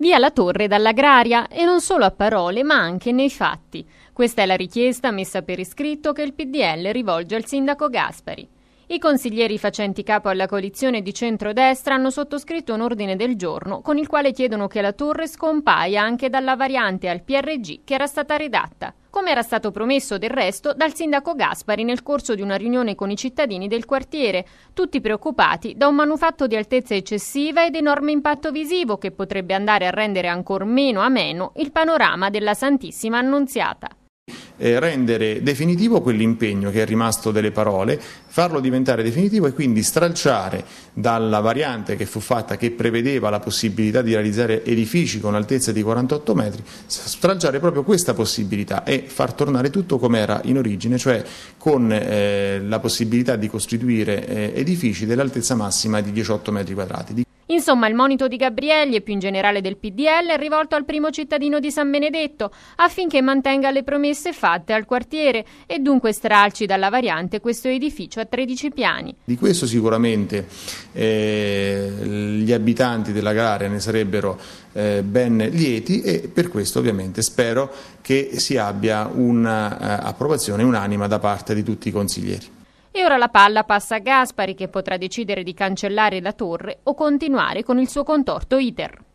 Via la torre dall'agraria e non solo a parole ma anche nei fatti. Questa è la richiesta messa per iscritto che il PDL rivolge al sindaco Gaspari. I consiglieri facenti capo alla coalizione di centrodestra hanno sottoscritto un ordine del giorno con il quale chiedono che la torre scompaia anche dalla variante al PRG che era stata redatta come era stato promesso del resto dal sindaco Gaspari nel corso di una riunione con i cittadini del quartiere, tutti preoccupati da un manufatto di altezza eccessiva ed enorme impatto visivo che potrebbe andare a rendere ancor meno ameno il panorama della Santissima Annunziata eh, rendere definitivo quell'impegno che è rimasto delle parole, farlo diventare definitivo e quindi stralciare dalla variante che fu fatta che prevedeva la possibilità di realizzare edifici con altezza di 48 metri, stralciare proprio questa possibilità e far tornare tutto come era in origine, cioè con eh, la possibilità di costituire eh, edifici dell'altezza massima di 18 metri quadrati. Insomma, il monito di Gabrielli e più in generale del PDL è rivolto al primo cittadino di San Benedetto affinché mantenga le promesse fatte al quartiere e dunque stralci dalla variante questo edificio a 13 piani. Di questo sicuramente eh, gli abitanti della Galaria ne sarebbero eh, ben lieti e per questo ovviamente spero che si abbia un'approvazione eh, unanima da parte di tutti i consiglieri. E ora la palla passa a Gaspari che potrà decidere di cancellare la torre o continuare con il suo contorto iter.